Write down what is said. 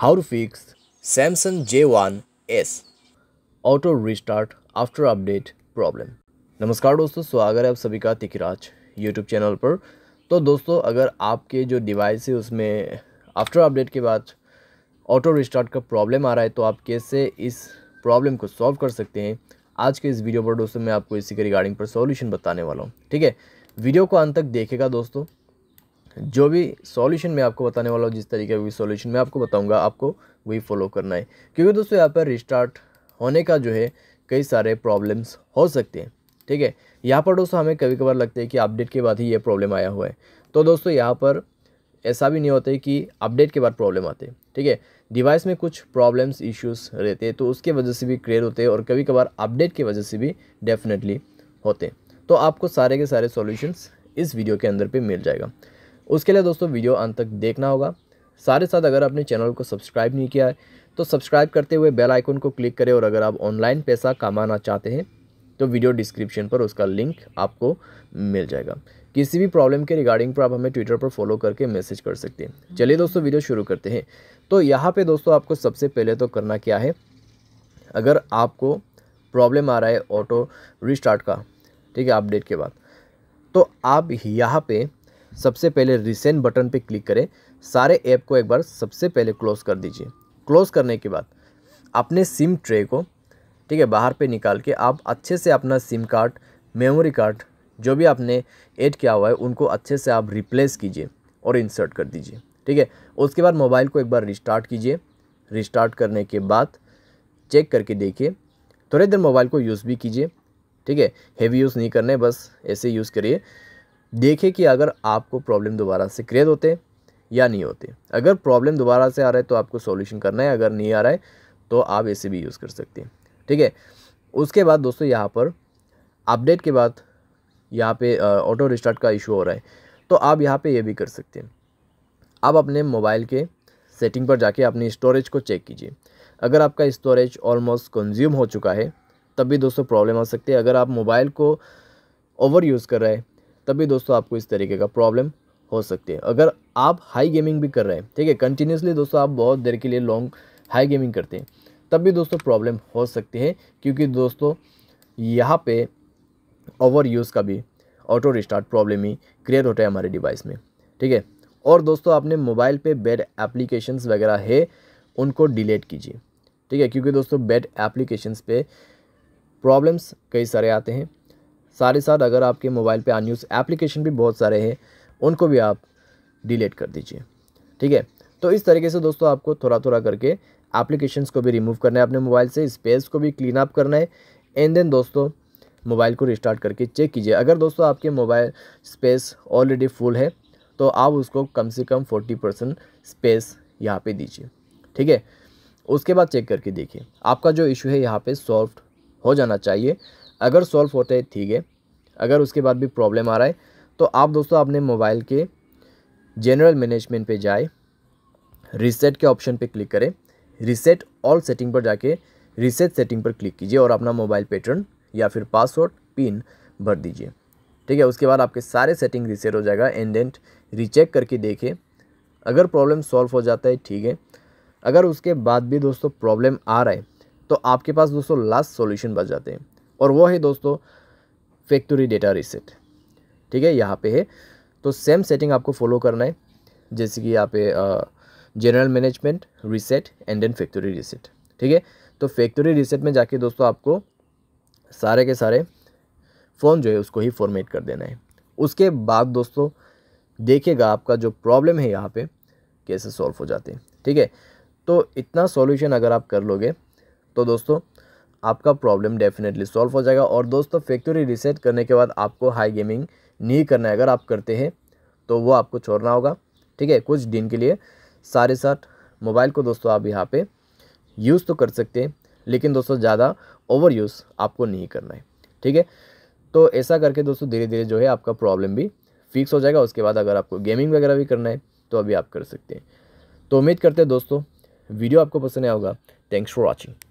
how to fix Samsung J1S auto restart after update problem नमस्कार दोस्तों स्वागत है आप सभी का तिकराज यूट्यूब चैनल पर तो दोस्तों अगर आपके जो डिवाइस है उसमें आफ्टर अपडेट के बाद ऑटो रिस्टार्ट का प्रॉब्लम आ रहा है तो आप कैसे इस प्रॉब्लम को सॉल्व कर सकते हैं आज के इस वीडियो पर दोस्तों मैं आपको इसी के रिगार्डिंग पर सॉल्यूशन बताने वाला हूँ ठीक है वीडियो को अंत तक देखेगा दोस्तों जो भी सॉल्यूशन मैं आपको बताने वाला हूँ जिस तरीके का भी सॉल्यूशन मैं आपको बताऊंगा आपको वही फॉलो करना है क्योंकि दोस्तों यहाँ पर रिस्टार्ट होने का जो है कई सारे प्रॉब्लम्स हो सकते हैं ठीक है यहाँ पर दोस्तों हमें कभी कभार लगता है कि अपडेट के बाद ही ये प्रॉब्लम आया हुआ है तो दोस्तों यहाँ पर ऐसा भी नहीं होता है कि अपडेट के बाद प्रॉब्लम आते हैं ठीक है डिवाइस में कुछ प्रॉब्लम्स इश्यूज रहते हैं तो उसके वजह से भी क्रिएट होते हैं और कभी कभार अपडेट की वजह से भी डेफिनेटली होते हैं तो आपको सारे के सारे सॉल्यूशंस इस वीडियो के अंदर पे मिल जाएगा उसके लिए दोस्तों वीडियो अंत तक देखना होगा सारे साथ अगर आपने चैनल को सब्सक्राइब नहीं किया है तो सब्सक्राइब करते हुए बेल आइकन को क्लिक करें और अगर आप ऑनलाइन पैसा कमाना चाहते हैं तो वीडियो डिस्क्रिप्शन पर उसका लिंक आपको मिल जाएगा किसी भी प्रॉब्लम के रिगार्डिंग पर आप हमें ट्विटर पर फॉलो करके मैसेज कर सकते हैं चलिए दोस्तों वीडियो शुरू करते हैं तो यहाँ पर दोस्तों आपको सबसे पहले तो करना क्या है अगर आपको प्रॉब्लम आ रहा है ऑटो रिस्टार्ट का ठीक है अपडेट के बाद तो आप यहाँ पर सबसे पहले रिसेंट बटन पे क्लिक करें सारे ऐप को एक बार सबसे पहले क्लोज़ कर दीजिए क्लोज़ करने के बाद अपने सिम ट्रे को ठीक है बाहर पे निकाल के आप अच्छे से अपना सिम कार्ड मेमोरी कार्ड जो भी आपने ऐड किया हुआ है उनको अच्छे से आप रिप्लेस कीजिए और इंसर्ट कर दीजिए ठीक है उसके बाद मोबाइल को एक बार रिस्टार्ट कीजिए रिस्टार्ट करने के बाद चेक करके देखिए थोड़ी देर मोबाइल को यूज़ भी कीजिए ठीक है हैवी यूज़ नहीं करने बस ऐसे यूज़ करिए देखें कि अगर आपको प्रॉब्लम दोबारा से क्रिएट होते या नहीं होते अगर प्रॉब्लम दोबारा से आ रहा है तो आपको सॉल्यूशन करना है अगर नहीं आ रहा है तो आप ऐसे भी यूज़ कर सकते हैं ठीक है उसके बाद दोस्तों यहाँ पर अपडेट के बाद यहाँ पे ऑटो रिस्टार्ट का इशू हो रहा है तो आप यहाँ पे ये यह भी कर सकते हैं आप अपने मोबाइल के सेटिंग पर जाके अपनी स्टोरेज को चेक कीजिए अगर आपका स्टोरेज ऑलमोस्ट कंज्यूम हो चुका है तब भी दोस्तों प्रॉब्लम आ सकती है अगर आप मोबाइल को ओवर यूज़ कर रहे हैं तभी दोस्तों आपको इस तरीके का प्रॉब्लम हो सकती है अगर आप हाई गेमिंग भी कर रहे हैं ठीक है कंटिन्यूसली दोस्तों आप बहुत देर के लिए लॉन्ग हाई गेमिंग करते हैं तब भी दोस्तों प्रॉब्लम हो सकती है क्योंकि दोस्तों यहाँ पे ओवर यूज़ का भी ऑटो रिस्टार्ट प्रॉब्लम ही क्रिएट होता है हमारे डिवाइस में ठीक है और दोस्तों आपने मोबाइल पे बेड एप्लीकेशंस वगैरह है उनको डिलीट कीजिए ठीक है क्योंकि दोस्तों बेड एप्लीकेशंस पे प्रॉब्लम्स कई सारे आते हैं साथ ही साथ अगर आपके मोबाइल पे अनयूज़ एप्लीकेशन भी बहुत सारे हैं उनको भी आप डिलीट कर दीजिए ठीक है तो इस तरीके से दोस्तों आपको थोड़ा थोड़ा करके एप्लीकेशन को भी रिमूव करना है अपने मोबाइल से स्पेस को भी क्लीन अप करना है एंड देन दोस्तों मोबाइल को रिस्टार्ट करके चेक कीजिए अगर दोस्तों आपके मोबाइल स्पेस ऑलरेडी फुल है तो आप उसको कम से कम फोर्टी परसेंट स्पेस यहाँ पे दीजिए ठीक है उसके बाद चेक करके देखिए आपका जो इशू है यहाँ पे सॉल्व हो जाना चाहिए अगर सॉल्व होता है ठीक है अगर उसके बाद भी प्रॉब्लम आ रहा है तो आप दोस्तों अपने मोबाइल के जनरल मैनेजमेंट पे जाए रिसेट के ऑप्शन पे क्लिक करें रिसेट ऑल सेटिंग पर जाके रिसेट सेटिंग पर क्लिक कीजिए और अपना मोबाइल पैटर्न या फिर पासवर्ड पिन भर दीजिए ठीक है उसके बाद आपके सारे सेटिंग रिसेट हो जाएगा एंड एंड रिचेक करके देखें अगर प्रॉब्लम सॉल्व हो जाता है ठीक है अगर उसके बाद भी दोस्तों प्रॉब्लम आ रहा है तो आपके पास दोस्तों लास्ट सॉल्यूशन बच जाते हैं और वो है दोस्तों फैक्ट्री डेटा रीसेट ठीक है यहाँ पे है तो सेम सेटिंग आपको फॉलो करना है जैसे कि यहाँ पे general management reset and then factory reset ठीक है तो फैक्ट्री रीसेट में जाके दोस्तों आपको सारे के सारे फ़ोन जो है उसको ही फॉर्मेट कर देना है उसके बाद दोस्तों देखेगा आपका जो प्रॉब्लम है यहाँ पे कैसे सॉल्व हो जाते हैं ठीक है तो इतना सॉल्यूशन अगर आप कर लोगे तो दोस्तों आपका प्रॉब्लम डेफिनेटली सॉल्व हो जाएगा और दोस्तों फैक्ट्री रिसेट करने के बाद आपको हाई गेमिंग नहीं करना है अगर आप करते हैं तो वो आपको छोड़ना होगा ठीक है कुछ दिन के लिए सारे साथ मोबाइल को दोस्तों आप यहाँ पे यूज़ तो कर सकते हैं लेकिन दोस्तों ज़्यादा ओवर यूज़ आपको नहीं करना है ठीक है तो ऐसा करके दोस्तों धीरे धीरे जो है आपका प्रॉब्लम भी फिक्स हो जाएगा उसके बाद अगर आपको गेमिंग वगैरह भी करना है तो अभी आप कर सकते हैं तो उम्मीद करते हैं दोस्तों वीडियो आपको पसंद आया होगा थैंक्स फॉर वॉचिंग